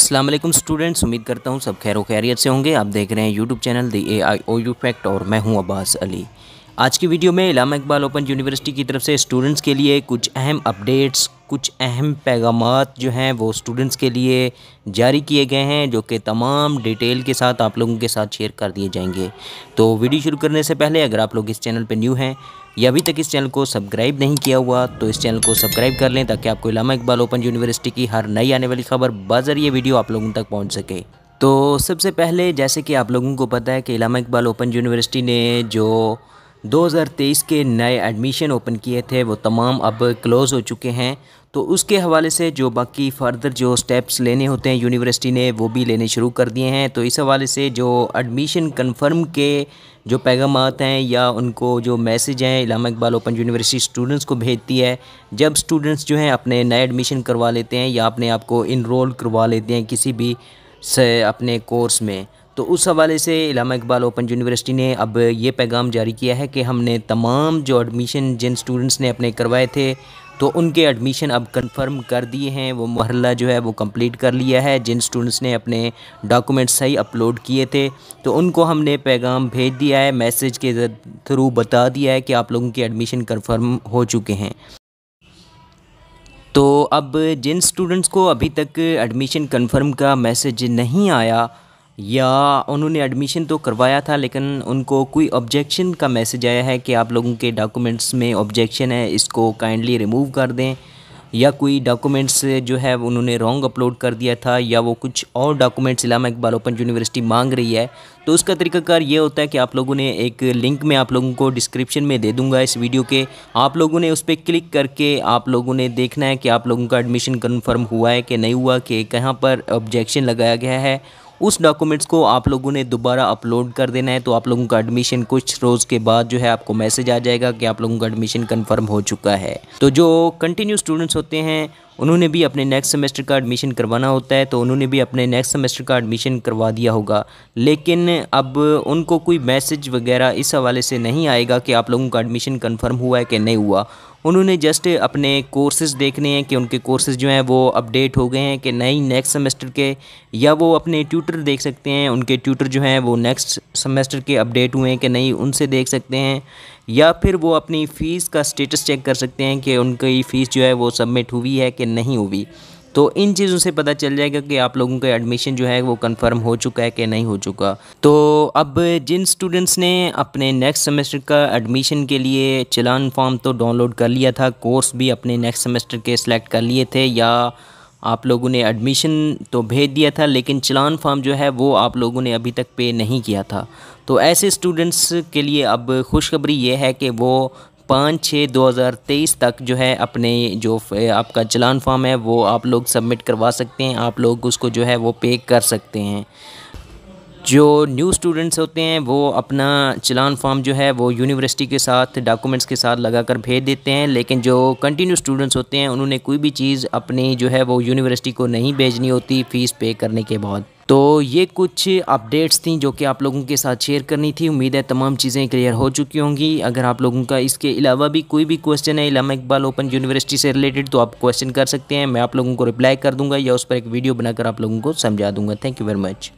Aslam students उम्मीद करता हूँ सब खैर खैरियत से होंगे आप देख रहे हैं YouTube channel the A I O U fact और मैं हूँ अब्बास अली आज की वीडियो में इलामा इकबाल ओपन यूनिवर्सिटी की तरफ से स्टूडेंट्स के लिए कुछ अहम अपडेट्स कुछ अहम पैगाम जो हैं वो स्टूडेंट्स के लिए जारी किए गए हैं जो कि तमाम डिटेल के साथ आप लोगों के साथ शेयर कर दिए जाएंगे तो वीडियो शुरू करने से पहले अगर आप लोग इस चैनल पर न्यू हैं या अभी तक इस चैनल को सब्सक्राइब नहीं किया हुआ तो इस चैनल को सब्सक्राइब कर लें ताकि आपको इलामा इकबाल ओपन यूनिवर्सिटी की हर नई आने वाली खबर बाजरिए वीडियो आप लोगों तक पहुँच सके तो सबसे पहले जैसे कि आप लोगों को पता है कि इलामा इकबाल ओपन यूनिवर्सिटी ने जो 2023 के नए एडमिशन ओपन किए थे वो तमाम अब क्लोज़ हो चुके हैं तो उसके हवाले से जो बाकी फर्दर जो स्टेप्स लेने होते हैं यूनिवर्सिटी ने वो भी लेने शुरू कर दिए हैं तो इस हवाले से जो एडमिशन कन्फर्म के जो पैगाम हैं या उनको जो मैसेज हैं Allama Iqbal open university students को भेजती है जब स्टूडेंट्स जो हैं अपने नए एडमिशन करवा लेते हैं या अपने आप को इनरोल करवा लेते हैं किसी भी से अपने कोर्स में तो उस हवाले से इलामा इकबाल ओपन यूनिवर्सिटी ने अब ये पैगाम जारी किया है कि हमने तमाम जो एडमिशन जिन स्टूडेंट्स ने अपने करवाए थे तो उनके एडमिशन अब कंफर्म कर दिए हैं वो मरला जो है वो कंप्लीट कर लिया है जिन स्टूडेंट्स ने अपने डॉक्यूमेंट्स सही अपलोड किए थे तो उनको हमने पैगाम भेज दिया है मैसेज के थ्रू बता दिया है कि आप लोगों के एडमिशन कंफर्म हो चुके हैं तो अब जिन स्टूडेंट्स को अभी तक एडमिशन कंफर्म का मैसेज नहीं आया या उन्होंने एडमिशन तो करवाया था लेकिन उनको कोई ऑब्जेक्शन का मैसेज आया है कि आप लोगों के डॉक्यूमेंट्स में ऑब्जेक्शन है इसको काइंडली रिमूव कर दें या कोई डॉक्यूमेंट्स जो है उन्होंने रॉन्ग अपलोड कर दिया था या वो कुछ और documents Allama Iqbal open university मांग रही है तो उसका तरीकाकार ये होता है कि आप लोगों ने एक लिंक में आप लोगों को डिस्क्रिप्शन में दे दूंगा इस वीडियो के आप लोगों ने उस पर क्लिक करके आप लोगों ने देखना है कि आप लोगों का एडमिशन कन्फर्म हुआ है कि नहीं हुआ कि कहाँ पर ऑब्जेक्शन लगाया गया है उस डॉक्यूमेंट्स को आप लोगों ने दोबारा अपलोड कर देना है तो आप लोगों का एडमिशन कुछ रोज़ के बाद जो है आपको मैसेज आ जाएगा कि आप लोगों का एडमिशन कन्फर्म हो चुका है तो जो कंटिन्यू स्टूडेंट्स होते हैं उन्होंने भी अपने नेक्स्ट सेमेस्टर का एडमिशन करवाना होता है तो उन्होंने भी अपने नेक्स्ट सेमेस्टर का एडमिशन करवा दिया होगा लेकिन अब उनको कोई मैसेज वगैरह इस हवाले से नहीं आएगा कि आप लोगों का एडमिशन कन्फर्म हुआ है कि नहीं हुआ उन्होंने जस्ट अपने कोर्सेज देखने हैं कि उनके कोर्सेज जो हैं वो अपडेट हो गए हैं कि नहीं नेक्स्ट सेमेस्टर के या वो अपने ट्यूटर देख सकते हैं उनके ट्यूटर जो हैं वो नेक्स्ट सेमेस्टर के अपडेट हुए हैं कि नहीं उनसे देख सकते हैं या फिर वो अपनी फ़ीस का स्टेटस चेक कर सकते हैं कि उनकी फ़ीस जो है वो सबमिट हुई है कि नहीं हुई तो इन चीज़ों से पता चल जाएगा कि आप लोगों का एडमिशन जो है वो कंफर्म हो चुका है कि नहीं हो चुका तो अब जिन स्टूडेंट्स ने अपने नेक्स्ट सेमेस्टर का एडमिशन के लिए चलान फॉर्म तो डाउनलोड कर लिया था कोर्स भी अपने नेक्स्ट सेमेस्टर के सिलेक्ट कर लिए थे या आप लोगों ने एडमिशन तो भेज दिया था लेकिन चलान फॉर्म जो है वो आप लोगों ने अभी तक पे नहीं किया था तो ऐसे स्टूडेंट्स के लिए अब खुशखबरी ये है कि वो पाँच छः दो हज़ार तेईस तक जो है अपने जो आपका चलान फॉर्म है वो आप लोग सबमिट करवा सकते हैं आप लोग उसको जो है वो पे कर सकते हैं जो न्यू स्टूडेंट्स होते हैं वो अपना चलान फॉर्म जो है वो यूनिवर्सिटी के साथ डॉक्यूमेंट्स के साथ लगा कर भेज देते हैं लेकिन जो कंटिन्यू स्टूडेंट्स होते हैं उन्होंने कोई भी चीज़ अपनी जो है वो यूनिवर्सिटी को नहीं भेजनी होती फ़ीस पे करने के बाद तो ये कुछ अपडेट्स थी जो कि आप लोगों के साथ शेयर करनी थी उम्मीद है तमाम चीज़ें क्लियर हो चुकी होंगी अगर आप लोगों का इसके अलावा भी कोई भी क्वेश्चन है इलामा इकबाल ओपन यूनिवर्सिटी से रिलेटेड तो आप क्वेश्चन कर सकते हैं मैं आप लोगों को रिप्लाई कर दूंगा या उस पर एक वीडियो बनाकर आप लोगों को समझा दूंगा थैंक यू वेरी मच